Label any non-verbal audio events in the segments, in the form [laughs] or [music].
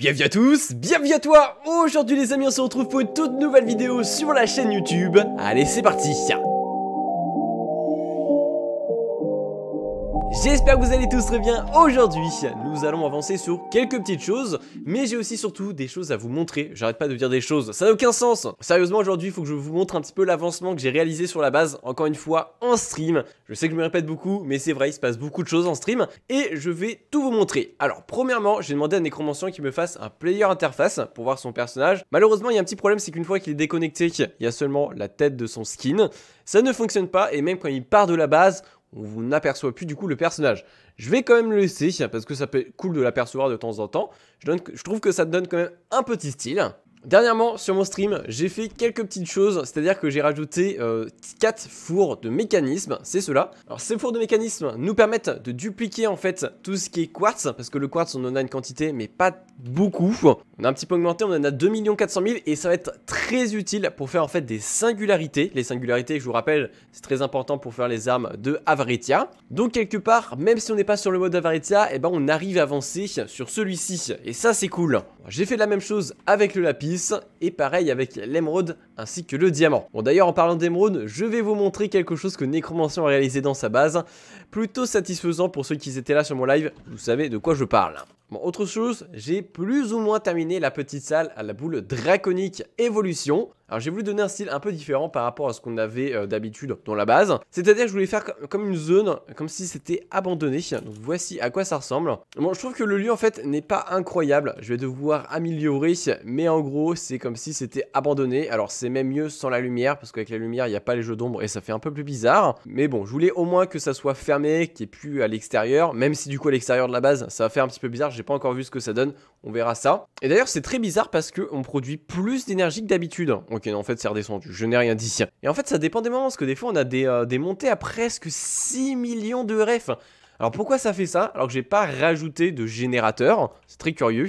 Bienvenue à tous, bienvenue à toi Aujourd'hui les amis, on se retrouve pour une toute nouvelle vidéo sur la chaîne YouTube. Allez, c'est parti J'espère que vous allez tous très bien. Aujourd'hui, nous allons avancer sur quelques petites choses, mais j'ai aussi surtout des choses à vous montrer. J'arrête pas de dire des choses, ça n'a aucun sens. Sérieusement, aujourd'hui, il faut que je vous montre un petit peu l'avancement que j'ai réalisé sur la base, encore une fois, en stream. Je sais que je me répète beaucoup, mais c'est vrai, il se passe beaucoup de choses en stream, et je vais tout vous montrer. Alors, premièrement, j'ai demandé à Nécromancien qu'il me fasse un player interface pour voir son personnage. Malheureusement, il y a un petit problème, c'est qu'une fois qu'il est déconnecté, il y a seulement la tête de son skin. Ça ne fonctionne pas, et même quand il part de la base, on n'aperçoit plus du coup le personnage. Je vais quand même le laisser parce que ça peut être cool de l'apercevoir de temps en temps. Je, je trouve que ça donne quand même un petit style. Dernièrement, sur mon stream, j'ai fait quelques petites choses, c'est-à-dire que j'ai rajouté 4 euh, fours de mécanisme, c'est cela. Alors ces fours de mécanisme nous permettent de dupliquer en fait tout ce qui est quartz, parce que le quartz on en a une quantité mais pas beaucoup. On a un petit peu augmenté, on en a 2 400 000 et ça va être très utile pour faire en fait des singularités. Les singularités, je vous rappelle, c'est très important pour faire les armes de Avaritia. Donc quelque part, même si on n'est pas sur le mode Avaritia, Et eh ben on arrive à avancer sur celui-ci et ça c'est cool. J'ai fait la même chose avec le lapis et pareil avec l'émeraude ainsi que le diamant. Bon d'ailleurs en parlant d'émeraude, je vais vous montrer quelque chose que Necromancien a réalisé dans sa base, plutôt satisfaisant pour ceux qui étaient là sur mon live, vous savez de quoi je parle. Bon, autre chose, j'ai plus ou moins terminé la petite salle à la boule draconique évolution. Alors j'ai voulu donner un style un peu différent par rapport à ce qu'on avait euh, d'habitude dans la base. C'est-à-dire je voulais faire comme une zone, comme si c'était abandonné. Donc voici à quoi ça ressemble. Bon, je trouve que le lieu en fait n'est pas incroyable. Je vais devoir améliorer, mais en gros c'est comme si c'était abandonné. Alors c'est même mieux sans la lumière, parce qu'avec la lumière, il n'y a pas les jeux d'ombre et ça fait un peu plus bizarre. Mais bon, je voulais au moins que ça soit fermé, qu'il n'y ait plus à l'extérieur, même si du coup à l'extérieur de la base, ça va faire un petit peu bizarre, j'ai pas encore vu ce que ça donne, on verra ça. Et d'ailleurs, c'est très bizarre parce qu'on produit plus d'énergie que d'habitude. Ok, non, en fait, c'est redescendu, je n'ai rien dit. Et en fait, ça dépend des moments, parce que des fois, on a des, euh, des montées à presque 6 millions de ref. Alors pourquoi ça fait ça alors que j'ai pas rajouté de générateur C'est très curieux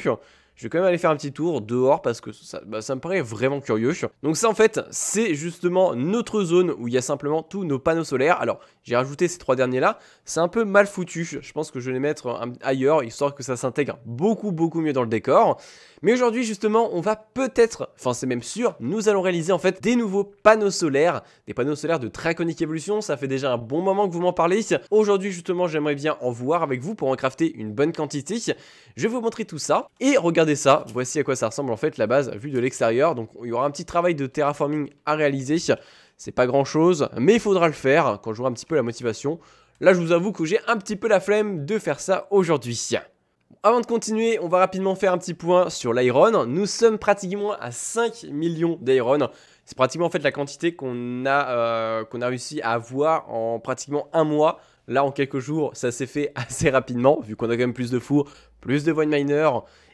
je vais quand même aller faire un petit tour dehors parce que bah, ça, me paraît vraiment curieux. Donc ça en fait, c'est justement notre zone où il y a simplement tous nos panneaux solaires. Alors j'ai rajouté ces trois derniers là, c'est un peu mal foutu. Je pense que je vais les mettre euh, ailleurs, histoire que ça s'intègre beaucoup beaucoup mieux dans le décor. Mais aujourd'hui justement, on va peut-être, enfin c'est même sûr, nous allons réaliser en fait des nouveaux panneaux solaires, des panneaux solaires de très conique évolution, ça fait déjà un bon moment que vous m'en parlez. Aujourd'hui justement, j'aimerais bien en voir avec vous pour en crafter une bonne quantité. Je vais vous montrer tout ça et regardez ça, voici à quoi ça ressemble en fait la base vue de l'extérieur. Donc il y aura un petit travail de terraforming à réaliser. C'est pas grand chose, mais il faudra le faire quand j'aurai un petit peu la motivation. Là, je vous avoue que j'ai un petit peu la flemme de faire ça aujourd'hui. Avant de continuer, on va rapidement faire un petit point sur l'iron. Nous sommes pratiquement à 5 millions d'iron. C'est pratiquement en fait la quantité qu'on a, euh, qu'on a réussi à avoir en pratiquement un mois. Là, en quelques jours, ça s'est fait [laughs] assez rapidement, vu qu'on a quand même plus de fours, plus de void miner.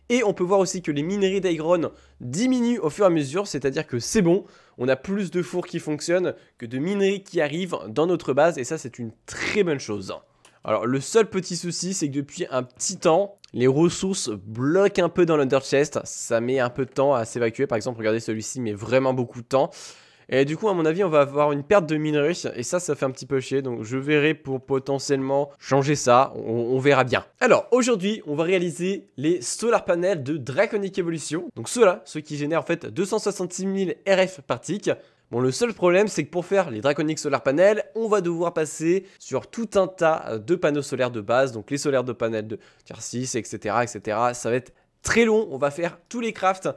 Et on peut voir aussi que les mineries d'iron diminuent au fur et à mesure, c'est-à-dire que c'est bon, on a plus de fours qui fonctionnent que de mineries qui arrivent dans notre base, et ça c'est une très bonne chose. Alors le seul petit souci, c'est que depuis un petit temps, les ressources bloquent un peu dans l'under ça met un peu de temps à s'évacuer. Par exemple, regardez celui-ci met vraiment beaucoup de temps. Et du coup, à mon avis, on va avoir une perte de minerais. Et ça, ça fait un petit peu chier. Donc, je verrai pour potentiellement changer ça. On, on verra bien. Alors, aujourd'hui, on va réaliser les solar panels de Draconic Evolution. Donc, ceux-là, ceux qui génèrent en fait 266 000 RF par tick. Bon, le seul problème, c'est que pour faire les Draconic Solar Panels, on va devoir passer sur tout un tas euh, de panneaux solaires de base, donc les solaires de panel de tier 6, etc., etc. Ça va être très long, on va faire tous les crafts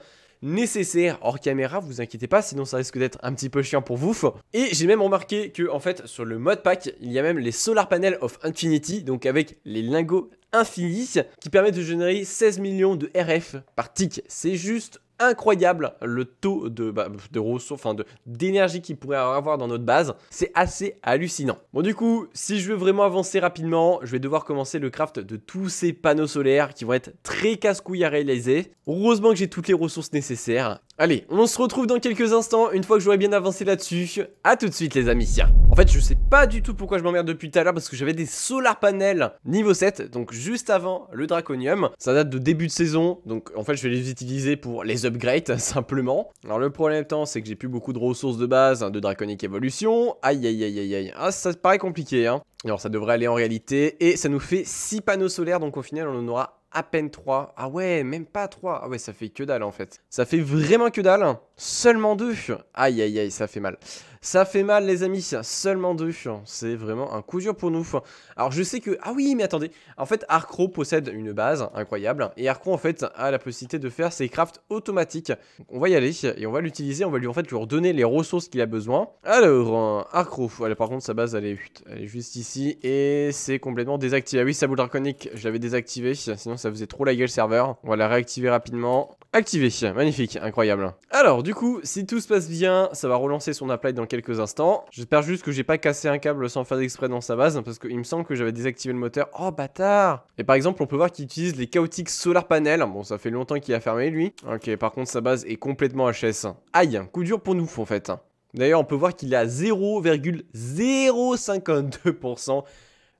nécessaires hors caméra, vous inquiétez pas, sinon ça risque d'être un petit peu chiant pour vous. Et j'ai même remarqué que en fait sur le mode pack, il y a même les Solar Panels of Infinity, donc avec les lingots infinis, qui permettent de générer 16 millions de RF par tick. C'est juste incroyable le taux de, bah, de ressources, enfin d'énergie qu'il pourrait avoir dans notre base. C'est assez hallucinant. Bon du coup, si je veux vraiment avancer rapidement, je vais devoir commencer le craft de tous ces panneaux solaires qui vont être très casse-couilles à réaliser. Heureusement que j'ai toutes les ressources nécessaires Allez, on se retrouve dans quelques instants, une fois que j'aurai bien avancé là-dessus. A tout de suite les amis. En fait, je sais pas du tout pourquoi je m'emmerde depuis tout à l'heure, parce que j'avais des solar panels niveau 7, donc juste avant le draconium. Ça date de début de saison, donc en fait je vais les utiliser pour les upgrades, [laughs] simplement. Alors le problème temps, c'est que j'ai plus beaucoup de ressources de base hein, de draconique évolution. Aïe aïe aïe aïe Ah, ça paraît compliqué hein. Alors ça devrait aller en réalité, et ça nous fait 6 panneaux solaires, donc au final on en aura à peine 3. Ah ouais, même pas 3. Ah ouais, ça fait que dalle en fait. Ça fait vraiment que dalle. Seulement 2. Aïe, aïe, aïe, ça fait mal. Ça fait mal les amis, seulement 2. C'est vraiment un coup dur pour nous. Alors je sais que... Ah oui, mais attendez. En fait, Arcro possède une base incroyable. Et Arcro en fait a la possibilité de faire ses crafts automatiques. on va y aller et on va l'utiliser. On va lui en fait lui redonner les ressources qu'il a besoin. Alors, Arcro. Elle, par contre, sa base elle est, juste ici. Et c'est complètement désactivé. Ah oui, boule Draconique, je l'avais désactivé. Sinon ça faisait trop la gueule serveur. On va la réactiver rapidement. Activé, magnifique, incroyable. Alors du coup, si tout se passe bien, ça va relancer son appli dans quelques instants. J'espère juste que j'ai pas cassé un câble sans faire d'exprès dans sa base, parce qu'il me semble que j'avais désactivé le moteur. Oh bâtard Et par exemple, on peut voir qu'il utilise les chaotiques Solar Panel. Bon, ça fait longtemps qu'il a fermé lui. Ok, par contre sa base est complètement HS. Aïe, coup dur pour nous en fait. D'ailleurs, on peut voir qu'il est à 0,052%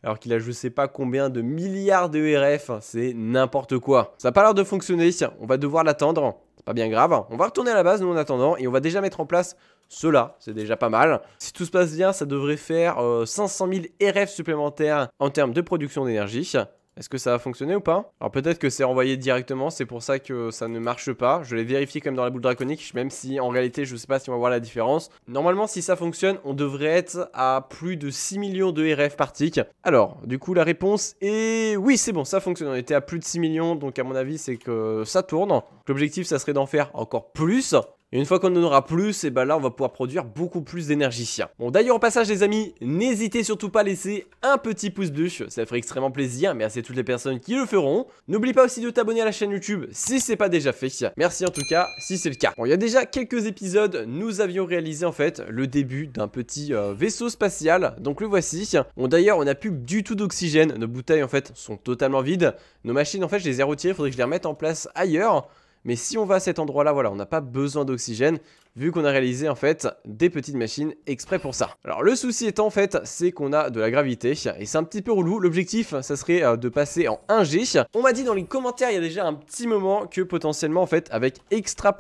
alors qu'il a je sais pas combien de milliards de RF, c'est n'importe quoi. Ça n'a pas l'air de fonctionner, on va devoir l'attendre, c'est pas bien grave. On va retourner à la base, nous en attendant, et on va déjà mettre en place cela, c'est déjà pas mal. Si tout se passe bien, ça devrait faire 500 000 RF supplémentaires en termes de production d'énergie. Est-ce que ça a fonctionné ou pas Alors peut-être que c'est envoyé directement, c'est pour ça que ça ne marche pas. Je l'ai vérifié comme dans la boule draconique, même si en réalité je ne sais pas si on va voir la différence. Normalement si ça fonctionne, on devrait être à plus de 6 millions de RF par tick. Alors, du coup la réponse est... Oui c'est bon, ça fonctionne, on était à plus de 6 millions, donc à mon avis c'est que ça tourne. L'objectif ça serait d'en faire encore plus. Et une fois qu'on en aura plus, et eh ben là on va pouvoir produire beaucoup plus d'énergie. Bon d'ailleurs au passage les amis, n'hésitez surtout pas à laisser un petit pouce bleu, ça ferait extrêmement plaisir, merci à toutes les personnes qui le feront. N'oublie pas aussi de t'abonner à la chaîne YouTube si c'est pas déjà fait. Merci en tout cas si c'est le cas. Bon il y a déjà quelques épisodes, nous avions réalisé en fait le début d'un petit euh, vaisseau spatial, donc le voici. Bon d'ailleurs on n'a plus du tout d'oxygène, nos bouteilles en fait sont totalement vides, nos machines en fait je les ai retirées, faudrait que je les remette en place ailleurs. Mais si on va à cet endroit-là, voilà, on n'a pas besoin d'oxygène, vu qu'on a réalisé en fait des petites machines exprès pour ça. Alors le souci étant en fait, c'est qu'on a de la gravité, et c'est un petit peu relou. L'objectif, ça serait euh, de passer en 1G. On m'a dit dans les commentaires il y a déjà un petit moment que potentiellement en fait, avec Extra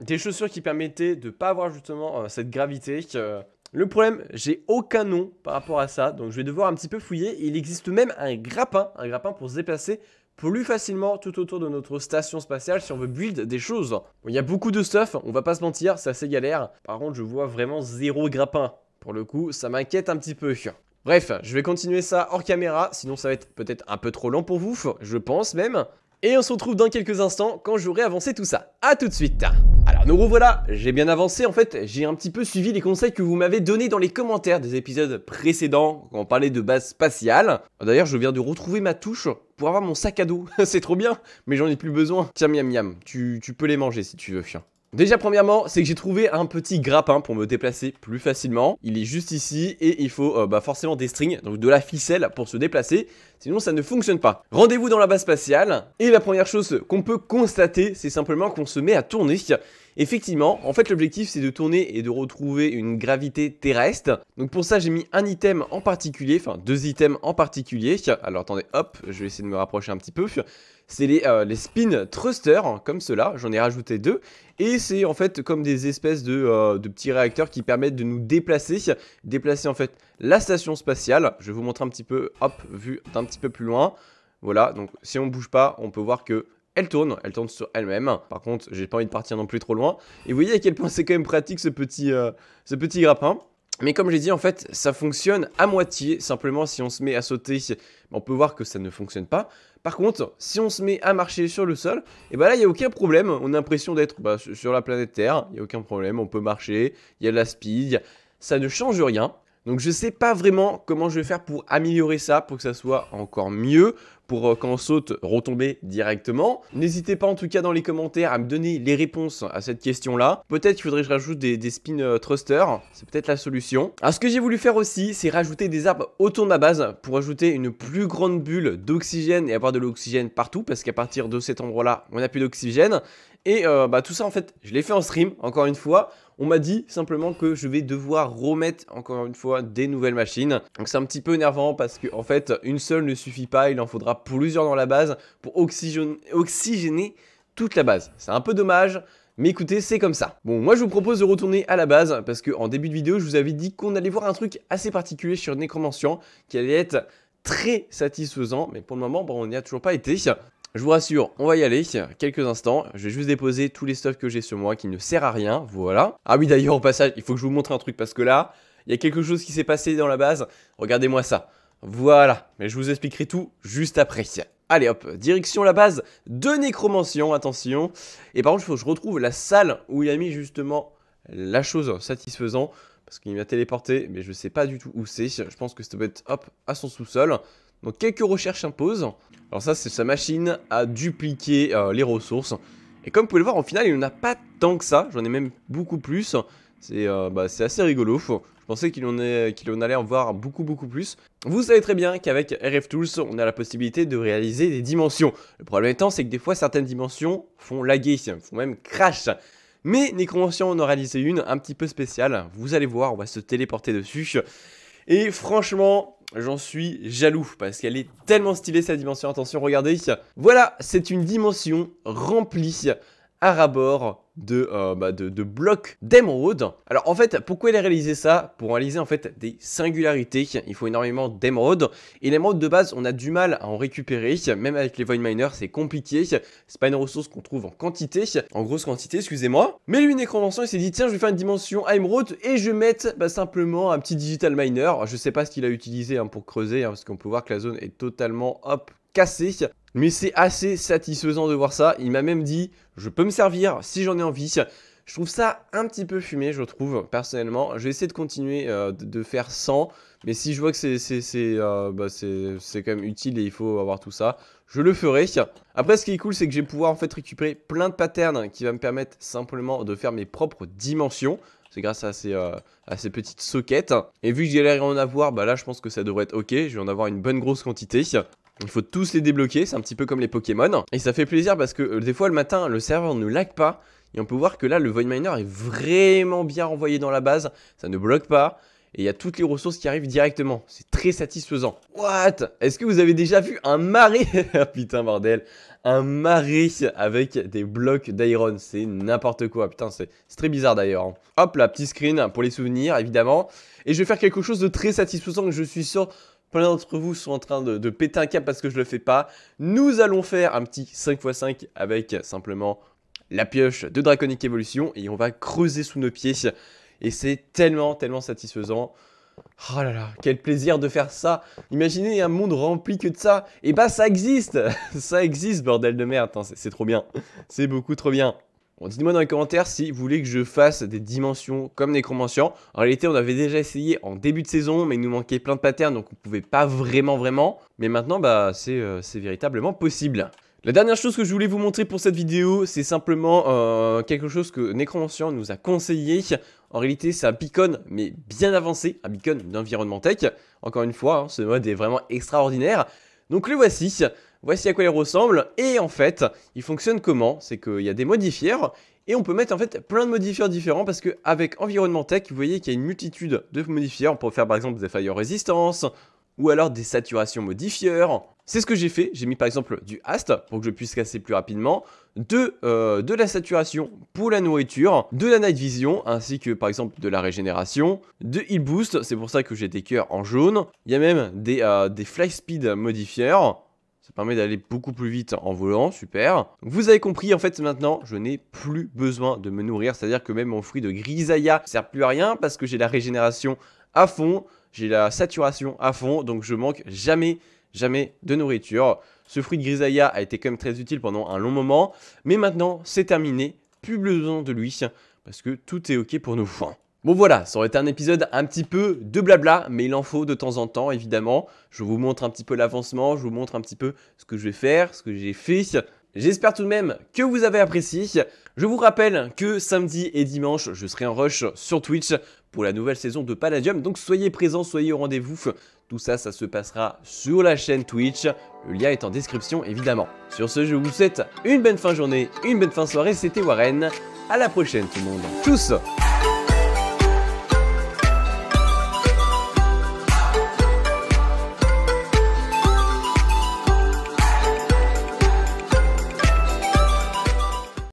des chaussures qui permettaient de ne pas avoir justement euh, cette gravité, euh, le problème, j'ai aucun nom par rapport à ça, donc je vais devoir un petit peu fouiller. Il existe même un grappin, un grappin pour se déplacer plus facilement tout autour de notre station spatiale si on veut build des choses. il y a beaucoup de stuff, on va pas se mentir, c'est assez galère. Par contre, je vois vraiment zéro grappin. Pour le coup, ça m'inquiète un petit peu. Bref, je vais continuer ça hors caméra, sinon ça va être peut-être un peu trop lent pour vous, je pense même. Et on se retrouve dans quelques instants quand j'aurai avancé tout ça. A tout de suite alors nous revoilà, j'ai bien avancé, en fait j'ai un petit peu suivi les conseils que vous m'avez donnés dans les commentaires des épisodes précédents quand on parlait de base spatiale. D'ailleurs je viens de retrouver ma touche pour avoir mon sac à dos, [laughs] c'est trop bien, mais j'en ai plus besoin. Tiens miam miam, tu, tu peux les manger si tu veux, chien. Déjà premièrement, c'est que j'ai trouvé un petit grappin pour me déplacer plus facilement. Il est juste ici et il faut euh, bah, forcément des strings, donc de la ficelle pour se déplacer, sinon ça ne fonctionne pas. Rendez-vous dans la base spatiale et la première chose qu'on peut constater, c'est simplement qu'on se met à tourner. Effectivement, en fait l'objectif c'est de tourner et de retrouver une gravité terrestre. Donc pour ça j'ai mis un item en particulier, enfin deux items en particulier. Alors attendez, hop, je vais essayer de me rapprocher un petit peu c'est les, euh, les, spin thrusters, hein, comme cela, j'en ai rajouté deux, et c'est en fait comme des espèces de, euh, de, petits réacteurs qui permettent de nous déplacer, déplacer en fait la station spatiale, je vais vous montrer un petit peu, hop, vu d'un petit peu plus loin, voilà, donc si on bouge pas, on peut voir que elle tourne, elle tourne sur elle-même. Par contre, j'ai pas envie de partir non plus trop loin. Et vous voyez à quel point c'est quand même pratique ce petit, euh, ce petit grappin. Mais comme j'ai dit, en fait, ça fonctionne à moitié. Simplement, si on se met à sauter, on peut voir que ça ne fonctionne pas. Par contre, si on se met à marcher sur le sol, et eh ben là, il n'y a aucun problème. On a l'impression d'être bah, sur la planète Terre. Il n'y a aucun problème. On peut marcher. Il y a de la speed. Ça ne change rien. Donc je sais pas vraiment comment je vais faire pour améliorer ça, pour que ça soit encore mieux, pour qu'on euh, quand saute, retomber directement. N'hésitez pas en tout cas dans les commentaires à me donner les réponses à cette question-là. Peut-être qu'il faudrait que je rajoute des, spin euh, thrusters, c'est peut-être la solution. Alors ah, ce que j'ai voulu faire aussi, c'est rajouter des arbres autour de ma base pour ajouter une plus grande bulle d'oxygène et avoir de l'oxygène partout, parce qu'à partir de cet endroit-là, on n'a plus d'oxygène. Et euh, bah, tout ça, en fait, je l'ai fait en stream, encore une fois. On m'a dit simplement que je vais devoir remettre encore une fois des nouvelles machines. Donc c'est un petit peu énervant parce que en fait une seule ne suffit pas, il en faudra plusieurs dans la base pour oxygéner, toute la base. C'est un peu dommage, mais écoutez, c'est comme ça. Bon, moi je vous propose de retourner à la base, parce qu'en début de vidéo, je vous avais dit qu'on allait voir un truc assez particulier sur Necromancian, qui allait être très satisfaisant, mais pour le moment, on n'y a toujours pas été. Je vous rassure, on va y aller, quelques instants. Je vais juste déposer tous les stuffs que j'ai sur moi qui ne sert à rien, voilà. Ah oui, d'ailleurs, au passage, il faut que je vous montre un truc parce que là, il y a quelque chose qui s'est passé dans la base. Regardez-moi ça. Voilà, mais je vous expliquerai tout juste après. Allez hop, direction la base de Nécromancien, attention. Et par contre, il faut que je retrouve la salle où il a mis justement la chose satisfaisante. Parce qu'il m'a téléporté, mais je ne sais pas du tout où c'est. Je pense que ça peut être, hop, à son sous-sol. Donc quelques recherches imposent. Alors ça, c'est sa machine à dupliquer euh, les ressources. Et comme vous pouvez le voir, au final, il n'en a pas tant que ça. J'en ai même beaucoup plus. C'est euh, bah, assez rigolo. Je pensais qu'il en, en, allait en voir beaucoup, beaucoup plus. Vous savez très bien qu'avec RF Tools, on a la possibilité de réaliser des dimensions. Le problème étant, c'est que des fois, certaines dimensions font laguer, font même crash. Mais Nécromancien, on en a réalisé une un petit peu spéciale. Vous allez voir, on va se téléporter dessus. Et franchement, j'en suis jaloux parce qu'elle est tellement stylée sa dimension. Attention, regardez. Voilà, c'est une dimension remplie à rabord euh, bah, de, de, blocs d'émeraude. Alors en fait, pourquoi il a réalisé ça Pour réaliser en fait des singularités. Il faut énormément d'émeraude. Et l'émeraude de base, on a du mal à en récupérer. Même avec les Void miners, c'est compliqué. C'est pas une ressource qu'on trouve en quantité, en grosse quantité, excusez-moi. Mais lui, Nécromancien, il s'est dit tiens, je vais faire une dimension à émeraude et je vais mettre bah, simplement un petit Digital Miner. Je sais pas ce qu'il a utilisé hein, pour creuser, hein, parce qu'on peut voir que la zone est totalement hop cassée. Mais c'est assez satisfaisant de voir ça. Il m'a même dit je peux me servir si j'en ai envie. Je trouve ça un petit peu fumé, je trouve, personnellement. Je vais essayer de continuer euh, de faire 100, mais si je vois que euh, bah, c'est quand même utile et il faut avoir tout ça, je le ferai. Après, ce qui est cool, c'est que je vais pouvoir en fait récupérer plein de patterns qui va me permettre simplement de faire mes propres dimensions. C'est grâce à ces, euh, à ces, petites sockets. Et vu que j'ai l'air en avoir, bah là je pense que ça devrait être ok. Je vais en avoir une bonne grosse quantité. Il faut tous les débloquer, c'est un petit peu comme les Pokémon. Et ça fait plaisir parce que euh, des fois le matin, le serveur ne lag pas. Et on peut voir que là, le Void Miner est vraiment bien renvoyé dans la base. Ça ne bloque pas. Et il y a toutes les ressources qui arrivent directement. C'est très satisfaisant. What Est-ce que vous avez déjà vu un marais [laughs] ah, Putain, bordel. Un marais avec des blocs d'iron. C'est n'importe quoi. Putain, c'est très bizarre d'ailleurs. Hein. Hop là, petit screen pour les souvenirs, évidemment. Et je vais faire quelque chose de très satisfaisant que je suis sûr plein d'entre vous sont en train de, péter un cap parce que je le fais pas. Nous allons faire un petit 5x5 avec simplement la pioche de Draconic Evolution et on va creuser sous nos pieds. Et c'est tellement, tellement satisfaisant. Oh là là, quel plaisir de faire ça Imaginez un monde rempli que de ça Et eh bah ben, ça existe [laughs] Ça existe, bordel de merde, c'est trop bien. C'est beaucoup trop bien. Dites-moi dans les commentaires si vous voulez que je fasse des dimensions comme Nécromancien. En réalité, on avait déjà essayé en début de saison, mais il nous manquait plein de patterns, donc on pouvait pas vraiment, vraiment. Mais maintenant, bah, c'est euh, véritablement possible. La dernière chose que je voulais vous montrer pour cette vidéo, c'est simplement euh, quelque chose que Necromancian nous a conseillé. En réalité, c'est un beacon, mais bien avancé, un beacon d'environnement tech. Encore une fois, hein, ce mode est vraiment extraordinaire. Donc le voici voici à quoi il ressemble, et en fait, il fonctionne comment C'est qu'il y a des modifiers, et on peut mettre en fait plein de modifiers différents parce qu'avec Environnement Tech, vous voyez qu'il y a une multitude de modifiers. On peut faire par exemple des fire resistance, ou alors des saturations modifieurs. C'est ce que j'ai fait, j'ai mis par exemple du hast pour que je puisse casser plus rapidement, euh, de, la saturation pour la nourriture, de la night vision ainsi que par exemple de la régénération, de heal boost, c'est pour ça que j'ai des cœurs en jaune, il y a même des, euh, des fly speed modifiers, ça permet d'aller beaucoup plus vite en volant, super. Vous avez compris, en fait, maintenant, je n'ai plus besoin de me nourrir. C'est-à-dire que même mon fruit de grisaille ne sert plus à rien parce que j'ai la régénération à fond, j'ai la saturation à fond, donc je manque jamais, jamais de nourriture. Ce fruit de grisaille a été quand même très utile pendant un long moment, mais maintenant, c'est terminé. Plus besoin de lui parce que tout est ok pour nos foins. Bon voilà, ça aurait été un épisode un petit peu de blabla, mais il en faut de temps en temps, évidemment. Je vous montre un petit peu l'avancement, je vous montre un petit peu ce que je vais faire, ce que j'ai fait. J'espère tout de même que vous avez apprécié. Je vous rappelle que samedi et dimanche, je serai en rush sur Twitch pour la nouvelle saison de Palladium. Donc soyez présents, soyez au rendez-vous. Tout ça, ça se passera sur la chaîne Twitch. Le lien est en description, évidemment. Sur ce, je vous souhaite une bonne fin journée, une bonne fin soirée. C'était Warren. À la prochaine, tout le monde. Tous